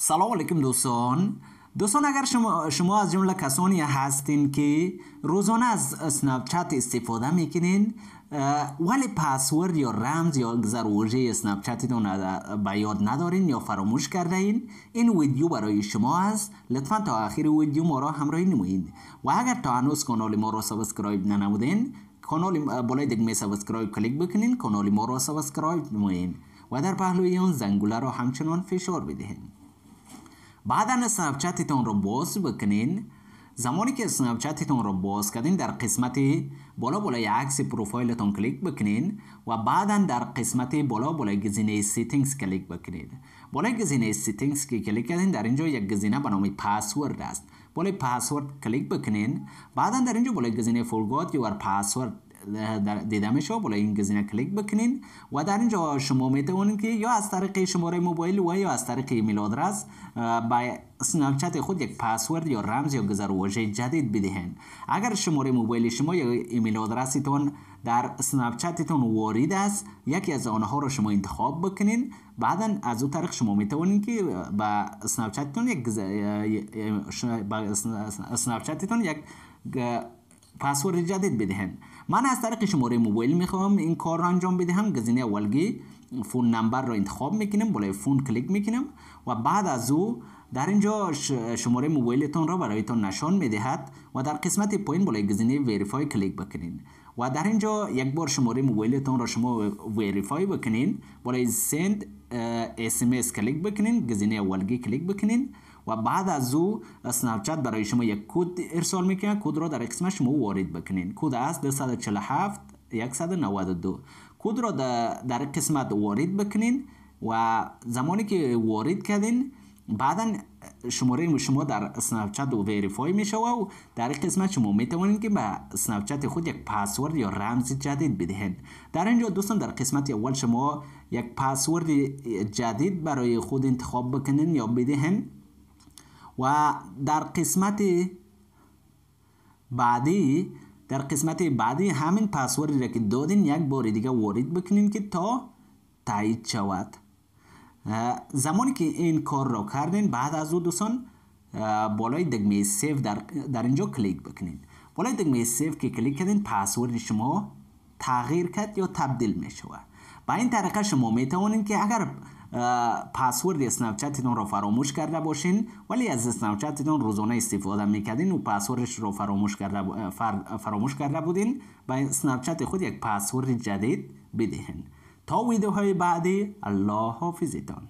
سلام علیکم دوستان دوستان اگر شما, شما از جمله کسانی هستین که روزانه از اسنپ چت استفاده میکنین ولی پاسورد یا رمز یا ضروری اسنپ چتتون به یاد ندارین یا فراموش کرده این این ویدیو برای شما است لطفا تا آخر ویدیو ما را همراهی نمایید و اگر تا هنوز کانال ما را سابسکرایب ننمودین کانال بالای دکمه سابسکرایب کلیک بکنین کانال ما را سابسکرایب نمایید و در پهلوی اون زنگوله را همچنان فشار بدهید بعد از رو باز بکنین زمانی که سناپچتتان رو باز کردین در قسمت بالا بالای عکس تون کلیک بکنین و بعدا در قسمت بالا بالای گزینه سیتینگز کلیک بکنید بالای گزینه سیتینگز که کلیک کردین در اینجا یک گزینه به نام پسورد است بالای پاسورد کلیک بکنین بعدا در اینجا بالای گزینه فورگات یور پسورد در دیدمش بالا این گزینه کلیک بکنین و در اینجا شما میتونین که یا از طریق شماره موبایل و یا از طریق ایمیل آدرس با چت خود یک پاسورد یا رمز یا گذر جدید بدهین اگر شماره موبایل شما یا ایمیل آدرستون در چتتون وارد است یکی از آنها رو شما انتخاب بکنین بعدا از او طریق شما میتونین که با چتتون یک با یک پسورد جدید بدهند من از طریق شماره موبایل میخوام این کار را انجام بدهم گزینه اولگی فون نمبر را انتخاب میکنیم. بالای فون کلیک میکنیم. و بعد از او در اینجا شماره موبایلتون را برایتون نشان میدهد و در قسمت پایین بالای گزینه وریفای کلیک بکنین و در اینجا یک بار شماره موبایلتون را شما وریفای بکنین بالای سند اس اس کلیک بکنین گزینه اولگی کلیک بکنین و بعد از او اسنپ برای شما یک کد ارسال میکنه کد را در قسمت شما وارد بکنین کد است 247 192 کد را در قسمت وارد بکنین و زمانی که وارد کردین بعدا شماره شما در اسنپ چت وریفای می و در قسمت شما میتوانید که به اسنپ چت خود یک پاسورد یا رمز جدید بدهید در اینجا دوستان در قسمت اول شما یک پسورد جدید برای خود انتخاب بکنین یا بدهید و در قسمت بعدی در قسمت بعدی همین پسوردی را که دادین یک بار دیگه وارد بکنین که تا تایید شود زمانی که این کار را کردین بعد از او دوستان بالای دگمه سیف در, در اینجا کلیک بکنین بالای دگمه سیف که کلیک کردین پسورد شما تغییر کرد یا تبدیل می با این طریقه شما می که اگر پسورد اسنپچتتون رو فراموش کرده باشین ولی از اسنپچتتون روزانه استفاده میکردین و پسوردش رو فراموش کرده, فراموش کرده بودین به اسنپچت خود یک پسورد جدید بدهین تا ویدیوهای بعدی الله حافظتان